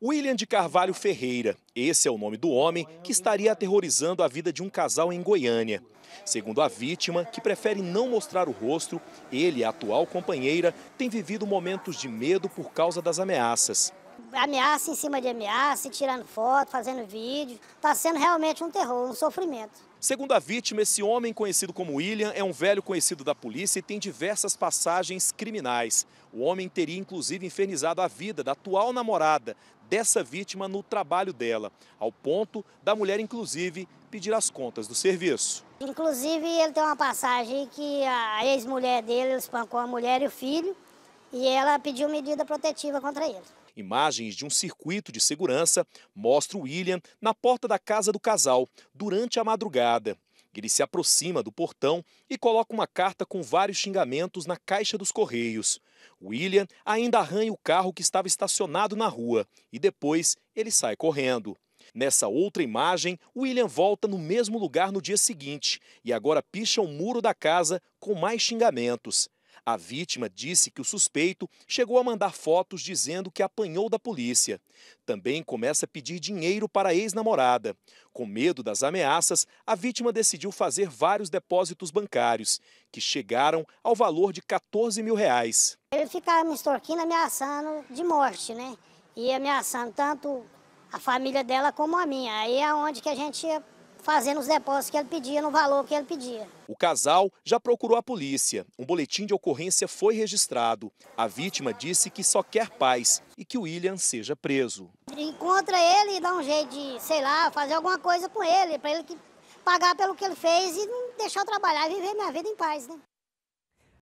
William de Carvalho Ferreira, esse é o nome do homem que estaria aterrorizando a vida de um casal em Goiânia. Segundo a vítima, que prefere não mostrar o rosto, ele e a atual companheira têm vivido momentos de medo por causa das ameaças ameaça em cima de ameaça, tirando foto, fazendo vídeo. Está sendo realmente um terror, um sofrimento. Segundo a vítima, esse homem conhecido como William é um velho conhecido da polícia e tem diversas passagens criminais. O homem teria inclusive infernizado a vida da atual namorada dessa vítima no trabalho dela, ao ponto da mulher inclusive pedir as contas do serviço. Inclusive, ele tem uma passagem que a ex-mulher dele espancou a mulher e o filho e ela pediu medida protetiva contra ele. Imagens de um circuito de segurança mostram William na porta da casa do casal durante a madrugada. Ele se aproxima do portão e coloca uma carta com vários xingamentos na caixa dos correios. William ainda arranha o carro que estava estacionado na rua e depois ele sai correndo. Nessa outra imagem, William volta no mesmo lugar no dia seguinte e agora picha o um muro da casa com mais xingamentos. A vítima disse que o suspeito chegou a mandar fotos dizendo que apanhou da polícia. Também começa a pedir dinheiro para a ex-namorada. Com medo das ameaças, a vítima decidiu fazer vários depósitos bancários, que chegaram ao valor de 14 mil reais. Ele ficava me extorquindo, ameaçando de morte, né? E ameaçando tanto a família dela como a minha. Aí é onde que a gente fazendo os depósitos que ele pedia, no valor que ele pedia. O casal já procurou a polícia. Um boletim de ocorrência foi registrado. A vítima disse que só quer paz e que o William seja preso. Encontra ele e dá um jeito de, sei lá, fazer alguma coisa com ele, para ele pagar pelo que ele fez e não deixar eu trabalhar e viver minha vida em paz, né?